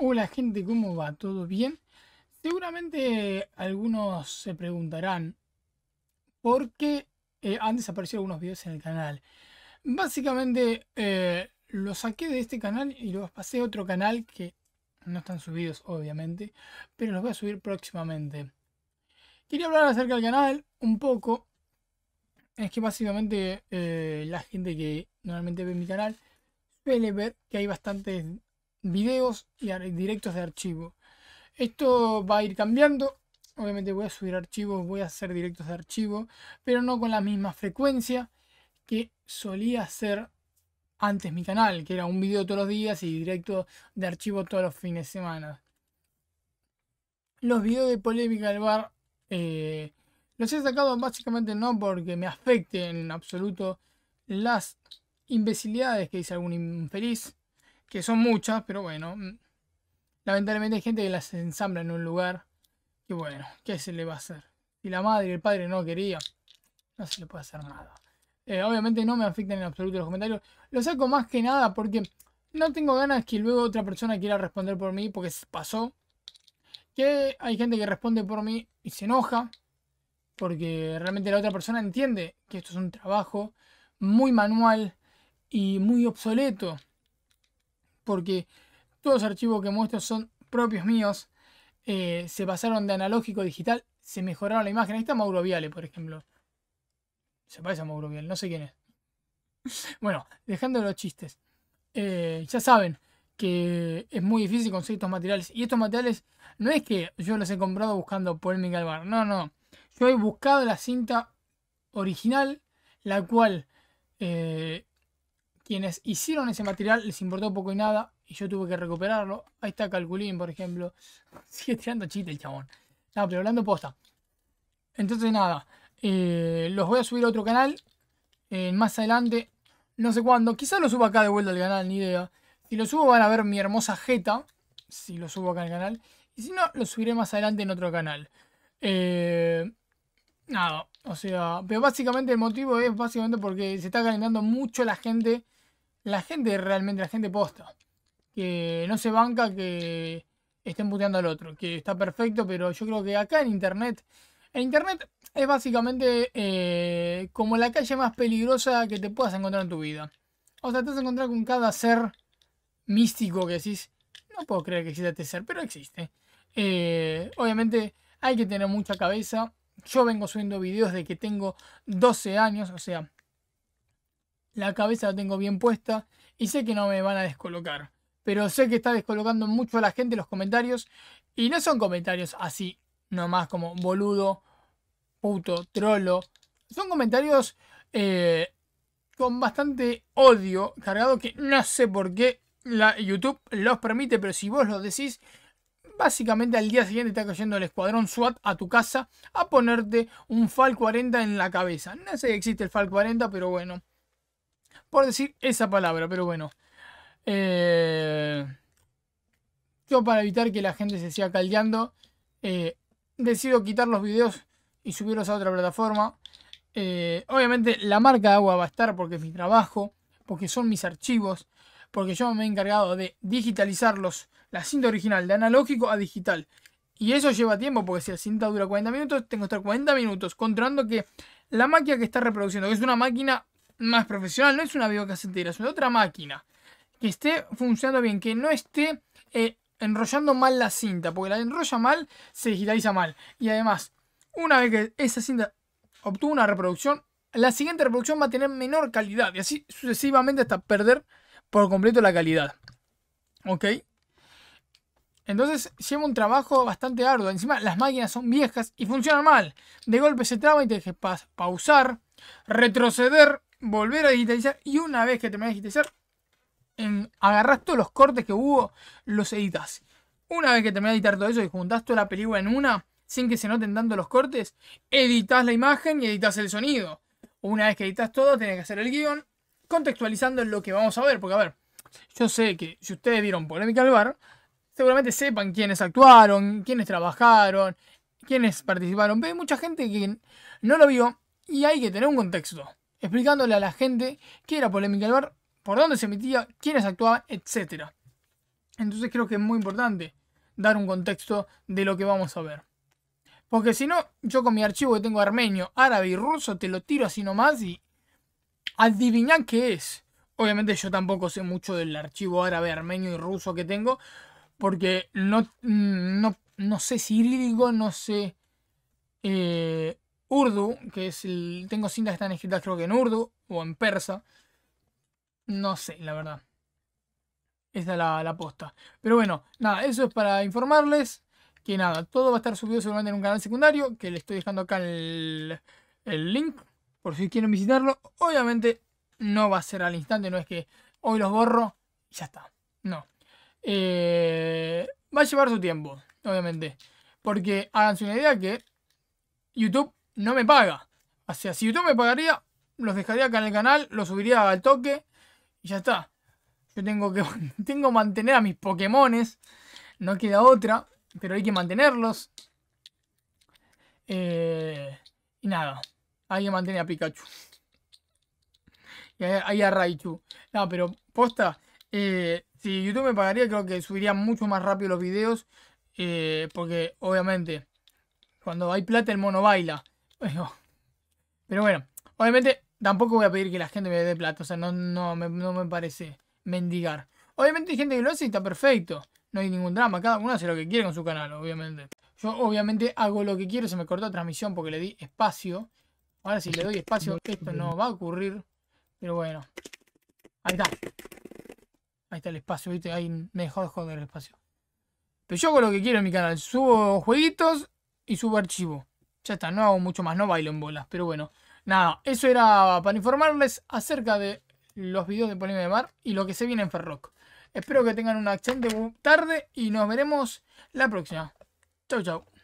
Hola gente, ¿cómo va? ¿Todo bien? Seguramente algunos se preguntarán por qué eh, han desaparecido algunos vídeos en el canal. Básicamente eh, los saqué de este canal y los pasé a otro canal que no están subidos obviamente, pero los voy a subir próximamente. Quería hablar acerca del canal un poco. Es que básicamente eh, la gente que normalmente ve mi canal suele ver que hay bastantes videos y directos de archivo. Esto va a ir cambiando. Obviamente voy a subir archivos, voy a hacer directos de archivo, pero no con la misma frecuencia que solía hacer antes mi canal, que era un video todos los días y directo de archivo todos los fines de semana. Los videos de polémica del bar eh, los he sacado básicamente no porque me afecte en absoluto las imbecilidades que dice algún infeliz, que son muchas, pero bueno, mm, lamentablemente hay gente que las ensambla en un lugar. Y bueno, ¿qué se le va a hacer? Y la madre y el padre no querían, no se le puede hacer nada. Eh, obviamente no me afectan en absoluto los comentarios. Lo saco más que nada porque no tengo ganas que luego otra persona quiera responder por mí porque pasó. Que hay gente que responde por mí y se enoja porque realmente la otra persona entiende que esto es un trabajo muy manual y muy obsoleto porque todos los archivos que muestro son propios míos. Eh, se pasaron de analógico a digital, se mejoraron la imagen. Ahí está Mauro Viale, por ejemplo. Se parece a Mauro Viale, no sé quién es. Bueno, dejando los chistes. Eh, ya saben que es muy difícil conseguir estos materiales. Y estos materiales no es que yo los he comprado buscando polémica al bar. No, no. Yo he buscado la cinta original, la cual eh, quienes hicieron ese material les importó poco y nada y yo tuve que recuperarlo. Ahí está Calculín, por ejemplo. Sigue tirando chiste el chabón. No, pero hablando posta. Entonces nada, eh, los voy a subir a otro canal eh, más adelante. No sé cuándo. Quizás lo suba acá de vuelta al canal, ni idea. Si lo subo van a ver mi hermosa jeta. Si lo subo acá al canal. Y si no, lo subiré más adelante en otro canal. Eh, nada, o sea, pero básicamente el motivo es básicamente porque se está calentando mucho la gente la gente realmente, la gente posta. Que no se banca que estén puteando al otro, que está perfecto, pero yo creo que acá en Internet, en Internet es básicamente eh, como la calle más peligrosa que te puedas encontrar en tu vida. O sea, te vas a encontrar con cada ser místico que decís, no puedo creer que exista este ser, pero existe. Eh, obviamente hay que tener mucha cabeza. Yo vengo subiendo videos de que tengo 12 años, o sea, la cabeza la tengo bien puesta y sé que no me van a descolocar. Pero sé que está descolocando mucho a la gente los comentarios y no son comentarios así, nomás como boludo, puto, trolo. Son comentarios eh, con bastante odio cargado que no sé por qué la YouTube los permite, pero si vos lo decís, básicamente al día siguiente está cayendo el escuadrón SWAT a tu casa a ponerte un FAL 40 en la cabeza. No sé si existe el FAL 40, pero bueno por decir esa palabra, pero bueno. Eh, yo para evitar que la gente se siga caldeando, eh, decido quitar los videos y subirlos a otra plataforma. Eh, obviamente la marca de agua va a estar porque es mi trabajo, porque son mis archivos, porque yo me he encargado de digitalizarlos, la cinta original, de analógico a digital. Y eso lleva tiempo, porque si la cinta dura 40 minutos, tengo que estar 40 minutos controlando que la máquina que está reproduciendo, que es una máquina más profesional, no es una videocasetera, es una otra máquina que esté funcionando bien, que no esté eh, enrollando mal la cinta, porque la enrolla mal, se digitaliza mal. Y además, una vez que esa cinta obtuvo una reproducción, la siguiente reproducción va a tener menor calidad y así sucesivamente hasta perder por completo la calidad. ¿Ok? Entonces lleva un trabajo bastante arduo. Encima las máquinas son viejas y funcionan mal. De golpe se traba y te dejes pausar, retroceder volver a digitalizar y una vez que terminas de digitalizar, en, agarras todos los cortes que hubo, los editas. Una vez que terminas de editar todo eso y juntas toda la película en una, sin que se noten tanto los cortes, editas la imagen y editas el sonido. Una vez que editas todo, tenés que hacer el guión, contextualizando lo que vamos a ver, porque a ver, yo sé que si ustedes vieron Polémica al Bar, seguramente sepan quiénes actuaron, quiénes trabajaron, quiénes participaron, pero hay mucha gente que no lo vio y hay que tener un contexto explicándole a la gente qué era Polémica del Bar, por dónde se emitía, quiénes actuaban, etc. Entonces creo que es muy importante dar un contexto de lo que vamos a ver. Porque si no, yo con mi archivo que tengo armenio, árabe y ruso, te lo tiro así nomás y adivinan qué es. Obviamente yo tampoco sé mucho del archivo árabe, armenio y ruso que tengo, porque no, mm, no, no sé no sé eh, Urdu, que es el... Tengo cintas que están escritas creo que en Urdu o en persa. No sé, la verdad. Esa es la, la posta. Pero bueno, nada, eso es para informarles que nada, todo va a estar subido seguramente en un canal secundario, que les estoy dejando acá el, el link, por si quieren visitarlo. Obviamente no va a ser al instante, no es que hoy los borro y ya está. No. Eh, va a llevar su tiempo, obviamente. Porque háganse una idea que YouTube no me paga. O sea, si YouTube me pagaría, los dejaría acá en el canal, los subiría al toque y ya está. Yo tengo que tengo mantener a mis Pokémones. No queda otra, pero hay que mantenerlos. Eh, y nada, hay que mantener a Pikachu. Y ahí a Raichu. No, pero posta, eh, si YouTube me pagaría, creo que subiría mucho más rápido los videos. Eh, porque obviamente, cuando hay plata, el mono baila. Pero, bueno, obviamente tampoco voy a pedir que la gente me dé plata. O sea, no, no, me, parece mendigar. Obviamente hay gente que lo hace y está perfecto. No hay ningún drama. Cada uno hace lo que quiere con su canal, obviamente. Yo obviamente hago lo que quiero. Se me cortó la transmisión porque le di espacio. Ahora si le doy espacio, esto no va a ocurrir. Pero bueno. Ahí está. Ahí está el espacio, ¿viste? Ahí me dejó de joder el espacio. Pero yo hago lo que quiero en mi canal. Subo jueguitos y subo archivo. Ya está, no hago mucho más, no bailo en bolas, pero bueno. Nada, eso era para informarles acerca de los videos de Polémica de Mar y lo que se viene en Ferroc. Espero que tengan una excelente tarde y nos veremos la próxima. Chau, chau.